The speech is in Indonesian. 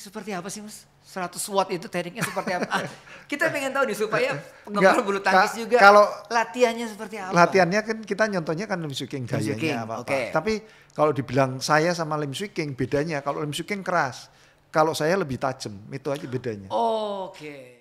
seperti apa sih mas? 100 watt itu tekniknya seperti apa? kita pengen tahu nih supaya penggemar bulu tangkis juga kalau latihannya seperti apa? Latihannya kan kita nyontohnya kan Lim Swicking gayanya King, apa, -apa. Okay. Tapi kalau dibilang saya sama Lim Swicking bedanya kalau Lim Swicking keras, kalau saya lebih tajam, itu aja bedanya. Oke. Okay.